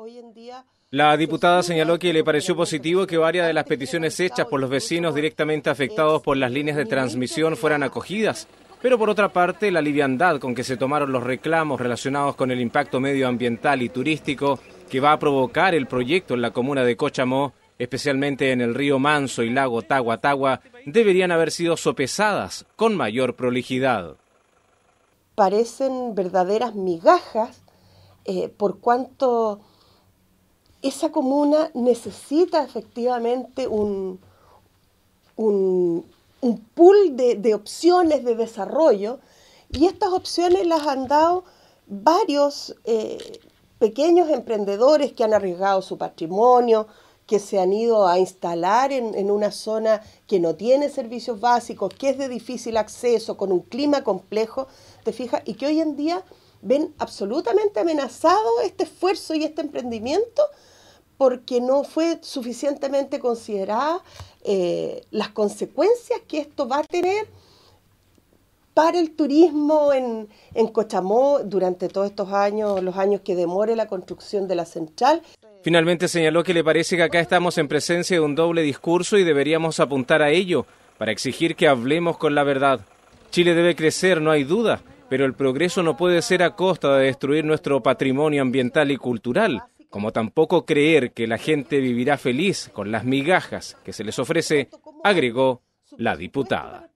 hoy en día... La pues, diputada señaló que le pareció positivo que varias de las peticiones hechas por los vecinos directamente afectados por las líneas de transmisión fueran acogidas, pero por otra parte la liviandad con que se tomaron los reclamos relacionados con el impacto medioambiental y turístico que va a provocar el proyecto en la comuna de Cochamó, especialmente en el río Manso y lago Tahuatahua, deberían haber sido sopesadas con mayor prolijidad. Parecen verdaderas migajas eh, por cuanto esa comuna necesita efectivamente un, pool de, opciones de desarrollo y estas opciones las han dado varios eh, pequeños emprendedores que han arriesgado su patrimonio, que se han ido a instalar en, en, una zona que no tiene servicios básicos, que es de difícil acceso, con un clima complejo, te fijas, y que hoy en día ven absolutamente amenazado este esfuerzo y este emprendimiento porque no fue suficientemente considerada eh, las consecuencias que esto va a tener para el turismo en, en Cochamó durante todos estos años, los años que demore la construcción de la central. Finalmente señaló que le parece que acá estamos en presencia de un doble discurso y deberíamos apuntar a ello para exigir que hablemos con la verdad. Chile debe crecer, no hay duda, pero el progreso no puede ser a costa de destruir nuestro patrimonio ambiental y cultural, como tampoco creer que la gente vivirá feliz con las migajas que se les ofrece, agregó la diputada.